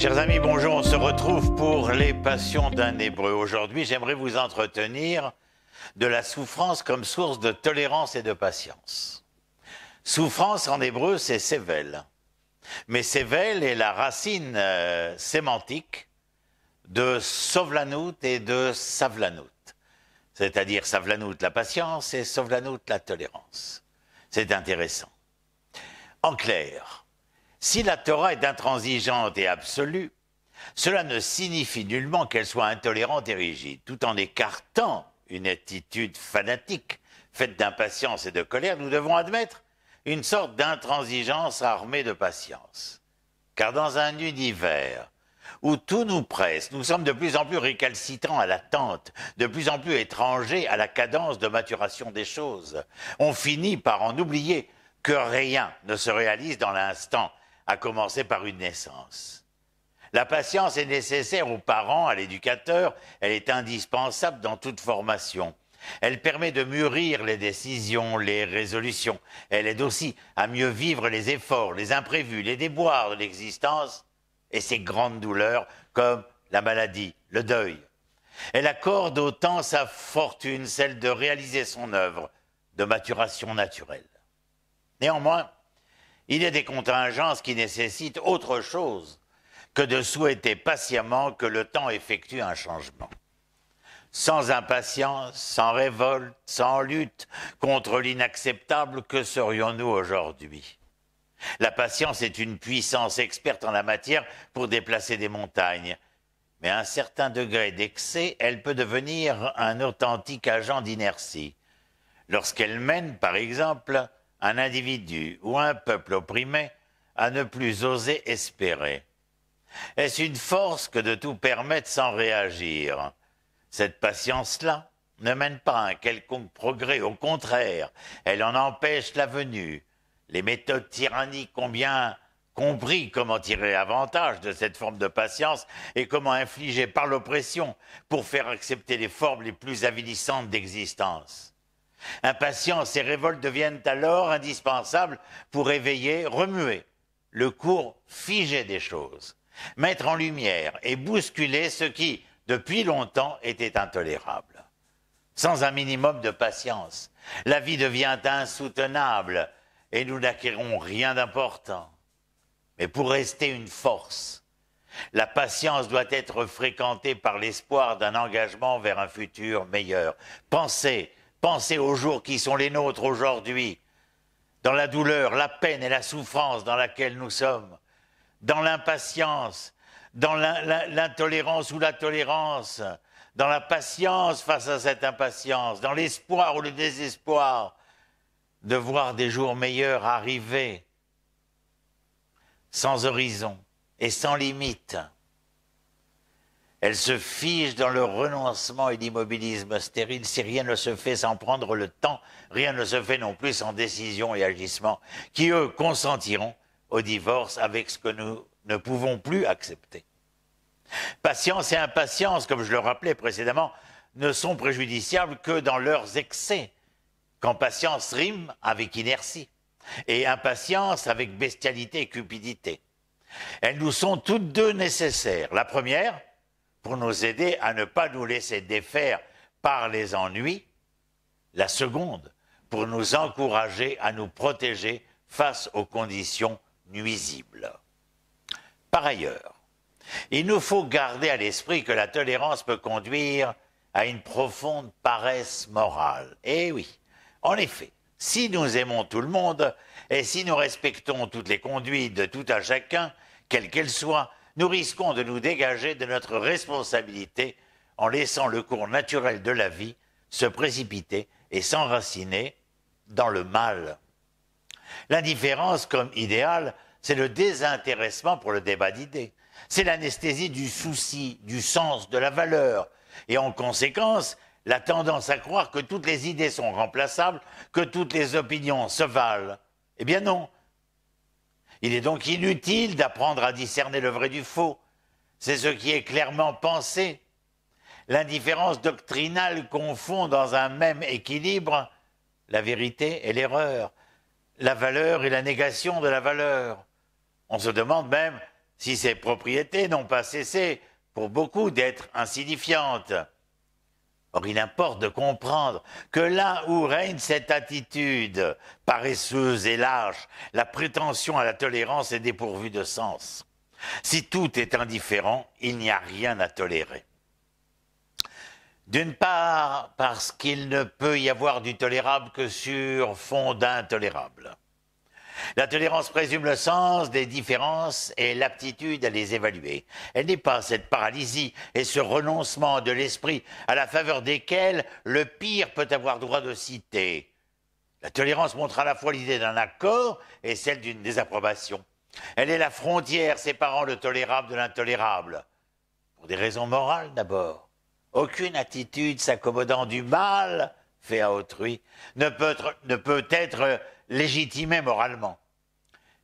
Chers amis, bonjour, on se retrouve pour les passions d'un hébreu. Aujourd'hui, j'aimerais vous entretenir de la souffrance comme source de tolérance et de patience. Souffrance en hébreu, c'est sével. Mais sével est la racine euh, sémantique de sovlanout et de savlanout. C'est-à-dire savlanout la patience et sovlanout la tolérance. C'est intéressant. En clair, si la Torah est intransigeante et absolue, cela ne signifie nullement qu'elle soit intolérante et rigide, tout en écartant une attitude fanatique, faite d'impatience et de colère, nous devons admettre une sorte d'intransigeance armée de patience. Car dans un univers où tout nous presse, nous sommes de plus en plus récalcitrants à l'attente, de plus en plus étrangers à la cadence de maturation des choses. On finit par en oublier que rien ne se réalise dans l'instant à commencer par une naissance. La patience est nécessaire aux parents, à l'éducateur, elle est indispensable dans toute formation. Elle permet de mûrir les décisions, les résolutions. Elle aide aussi à mieux vivre les efforts, les imprévus, les déboires de l'existence et ses grandes douleurs comme la maladie, le deuil. Elle accorde autant sa fortune, celle de réaliser son œuvre, de maturation naturelle. Néanmoins, il y a des contingences qui nécessitent autre chose que de souhaiter patiemment que le temps effectue un changement. Sans impatience, sans révolte, sans lutte contre l'inacceptable, que serions-nous aujourd'hui La patience est une puissance experte en la matière pour déplacer des montagnes, mais à un certain degré d'excès, elle peut devenir un authentique agent d'inertie. Lorsqu'elle mène, par exemple, un individu ou un peuple opprimé à ne plus oser espérer Est-ce une force que de tout permettre sans réagir Cette patience-là ne mène pas à un quelconque progrès, au contraire, elle en empêche la venue. Les méthodes tyranniques ont bien compris comment tirer avantage de cette forme de patience et comment infliger par l'oppression pour faire accepter les formes les plus avilissantes d'existence. Impatience et révolte deviennent alors indispensables pour éveiller, remuer le cours figé des choses, mettre en lumière et bousculer ce qui, depuis longtemps, était intolérable. Sans un minimum de patience, la vie devient insoutenable et nous n'acquérons rien d'important. Mais pour rester une force, la patience doit être fréquentée par l'espoir d'un engagement vers un futur meilleur. Pensez Pensez aux jours qui sont les nôtres aujourd'hui, dans la douleur, la peine et la souffrance dans laquelle nous sommes, dans l'impatience, dans l'intolérance ou la tolérance, dans la patience face à cette impatience, dans l'espoir ou le désespoir de voir des jours meilleurs arriver, sans horizon et sans limite. Elles se fige dans le renoncement et l'immobilisme stérile si rien ne se fait sans prendre le temps, rien ne se fait non plus sans décision et agissement qui, eux, consentiront au divorce avec ce que nous ne pouvons plus accepter. Patience et impatience, comme je le rappelais précédemment, ne sont préjudiciables que dans leurs excès, quand patience rime avec inertie, et impatience avec bestialité et cupidité. Elles nous sont toutes deux nécessaires. La première, pour nous aider à ne pas nous laisser défaire par les ennuis, la seconde pour nous encourager à nous protéger face aux conditions nuisibles. Par ailleurs, il nous faut garder à l'esprit que la tolérance peut conduire à une profonde paresse morale. Eh oui, en effet, si nous aimons tout le monde et si nous respectons toutes les conduites de tout un chacun, quelles qu'elles soient, nous risquons de nous dégager de notre responsabilité en laissant le cours naturel de la vie se précipiter et s'enraciner dans le mal. L'indifférence comme idéal, c'est le désintéressement pour le débat d'idées. C'est l'anesthésie du souci, du sens, de la valeur, et en conséquence, la tendance à croire que toutes les idées sont remplaçables, que toutes les opinions se valent. Eh bien non, il est donc inutile d'apprendre à discerner le vrai du faux. C'est ce qui est clairement pensé. L'indifférence doctrinale confond dans un même équilibre la vérité et l'erreur, la valeur et la négation de la valeur. On se demande même si ces propriétés n'ont pas cessé, pour beaucoup, d'être insignifiantes. Or, il importe de comprendre que là où règne cette attitude paresseuse et lâche, la prétention à la tolérance est dépourvue de sens. Si tout est indifférent, il n'y a rien à tolérer. D'une part, parce qu'il ne peut y avoir du tolérable que sur fond d'intolérable. La tolérance présume le sens des différences et l'aptitude à les évaluer. Elle n'est pas cette paralysie et ce renoncement de l'esprit à la faveur desquels le pire peut avoir droit de citer. La tolérance montre à la fois l'idée d'un accord et celle d'une désapprobation. Elle est la frontière séparant le tolérable de l'intolérable. Pour des raisons morales d'abord. Aucune attitude s'accommodant du mal fait à autrui ne peut être, ne peut être euh, légitimé moralement.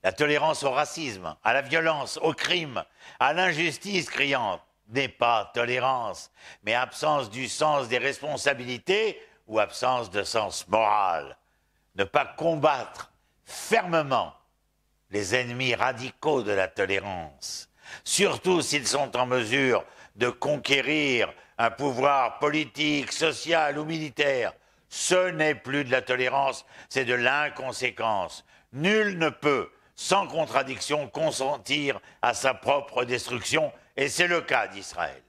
La tolérance au racisme, à la violence, au crime, à l'injustice criante n'est pas tolérance, mais absence du sens des responsabilités ou absence de sens moral. Ne pas combattre fermement les ennemis radicaux de la tolérance, surtout s'ils sont en mesure de conquérir un pouvoir politique, social ou militaire, ce n'est plus de la tolérance, c'est de l'inconséquence. Nul ne peut, sans contradiction, consentir à sa propre destruction, et c'est le cas d'Israël.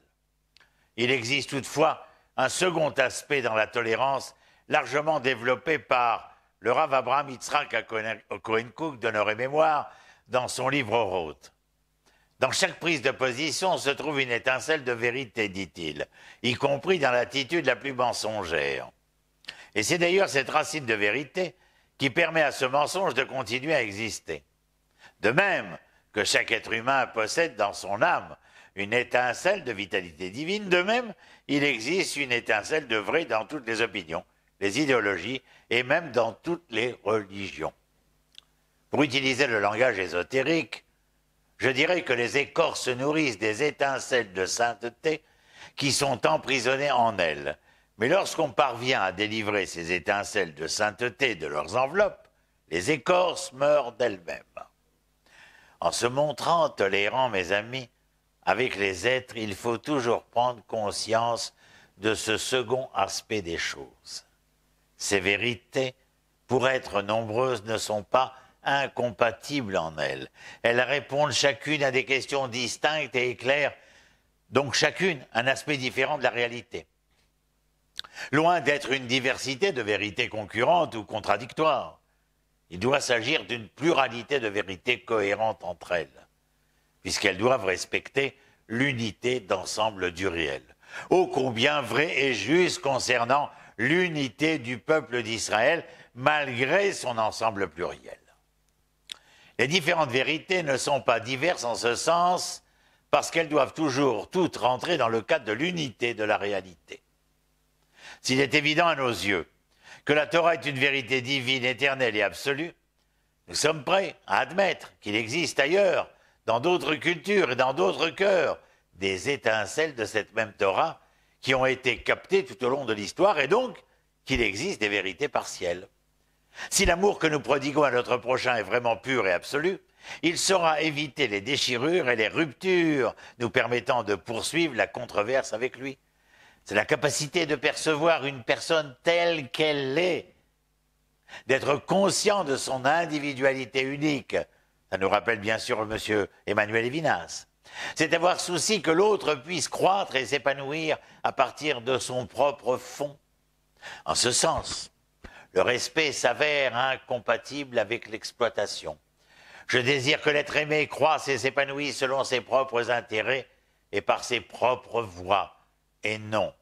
Il existe toutefois un second aspect dans la tolérance, largement développé par le Rav Abraham Yitzhak à Cook, d'honneur et mémoire, dans son livre Roth. Dans chaque prise de position se trouve une étincelle de vérité, dit-il, y compris dans l'attitude la plus mensongère. Et c'est d'ailleurs cette racine de vérité qui permet à ce mensonge de continuer à exister. De même que chaque être humain possède dans son âme une étincelle de vitalité divine, de même, il existe une étincelle de vrai dans toutes les opinions, les idéologies et même dans toutes les religions. Pour utiliser le langage ésotérique, je dirais que les écorces nourrissent des étincelles de sainteté qui sont emprisonnées en elles mais lorsqu'on parvient à délivrer ces étincelles de sainteté de leurs enveloppes, les écorces meurent d'elles-mêmes. En se montrant tolérant, mes amis, avec les êtres, il faut toujours prendre conscience de ce second aspect des choses. Ces vérités, pour être nombreuses, ne sont pas incompatibles en elles. Elles répondent chacune à des questions distinctes et éclairent, donc chacune un aspect différent de la réalité. Loin d'être une diversité de vérités concurrentes ou contradictoires, il doit s'agir d'une pluralité de vérités cohérentes entre elles, puisqu'elles doivent respecter l'unité d'ensemble du réel. Ô combien vrai et juste concernant l'unité du peuple d'Israël malgré son ensemble pluriel. Les différentes vérités ne sont pas diverses en ce sens parce qu'elles doivent toujours toutes rentrer dans le cadre de l'unité de la réalité. S'il est évident à nos yeux que la Torah est une vérité divine, éternelle et absolue, nous sommes prêts à admettre qu'il existe ailleurs, dans d'autres cultures et dans d'autres cœurs, des étincelles de cette même Torah qui ont été captées tout au long de l'histoire et donc qu'il existe des vérités partielles. Si l'amour que nous prodiguons à notre prochain est vraiment pur et absolu, il saura éviter les déchirures et les ruptures, nous permettant de poursuivre la controverse avec lui. C'est la capacité de percevoir une personne telle qu'elle est, d'être conscient de son individualité unique. Ça nous rappelle bien sûr M. Emmanuel Evinas, C'est avoir souci que l'autre puisse croître et s'épanouir à partir de son propre fond. En ce sens, le respect s'avère incompatible avec l'exploitation. Je désire que l'être aimé croisse et s'épanouisse selon ses propres intérêts et par ses propres voies et non,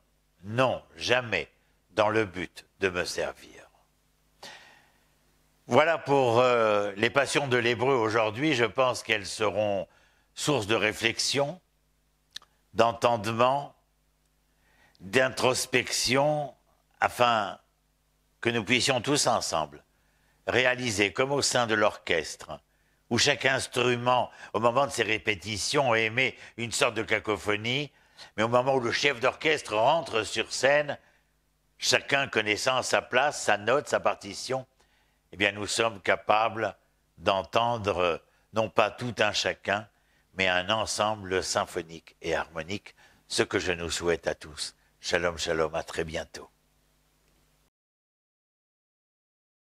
non, jamais, dans le but de me servir. Voilà pour euh, les passions de l'hébreu aujourd'hui. Je pense qu'elles seront source de réflexion, d'entendement, d'introspection, afin que nous puissions tous ensemble réaliser, comme au sein de l'orchestre, où chaque instrument, au moment de ses répétitions, émet une sorte de cacophonie, mais au moment où le chef d'orchestre rentre sur scène, chacun connaissant sa place, sa note, sa partition, eh bien nous sommes capables d'entendre non pas tout un chacun, mais un ensemble symphonique et harmonique, ce que je nous souhaite à tous. Shalom, shalom, à très bientôt.